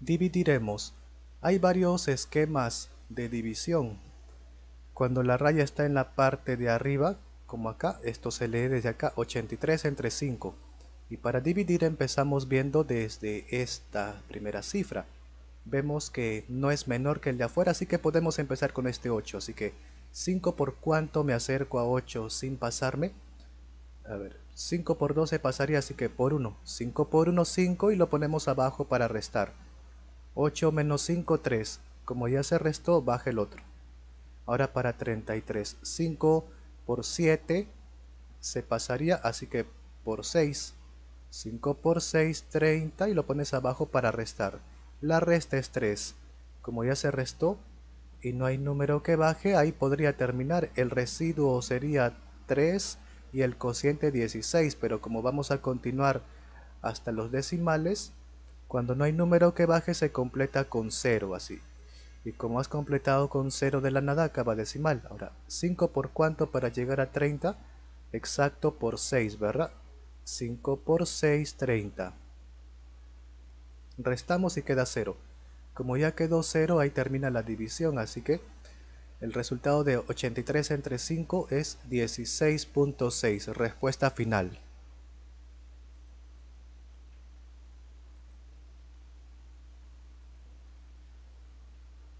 Dividiremos. Hay varios esquemas de división. Cuando la raya está en la parte de arriba, como acá, esto se lee desde acá, 83 entre 5. Y para dividir empezamos viendo desde esta primera cifra. Vemos que no es menor que el de afuera, así que podemos empezar con este 8. Así que 5 por cuánto me acerco a 8 sin pasarme. A ver, 5 por 12 pasaría, así que por 1. 5 por 1, 5 y lo ponemos abajo para restar. 8 menos 5, 3. Como ya se restó, baja el otro. Ahora para 33, 5 por 7 se pasaría, así que por 6. 5 por 6, 30 y lo pones abajo para restar. La resta es 3. Como ya se restó y no hay número que baje, ahí podría terminar. El residuo sería 3 y el cociente 16, pero como vamos a continuar hasta los decimales, cuando no hay número que baje se completa con 0 así. Y como has completado con 0 de la nada acaba decimal. Ahora, 5 por cuánto para llegar a 30? Exacto por 6, ¿verdad? 5 por 6, 30. Restamos y queda 0. Como ya quedó 0, ahí termina la división, así que el resultado de 83 entre 5 es 16.6, respuesta final.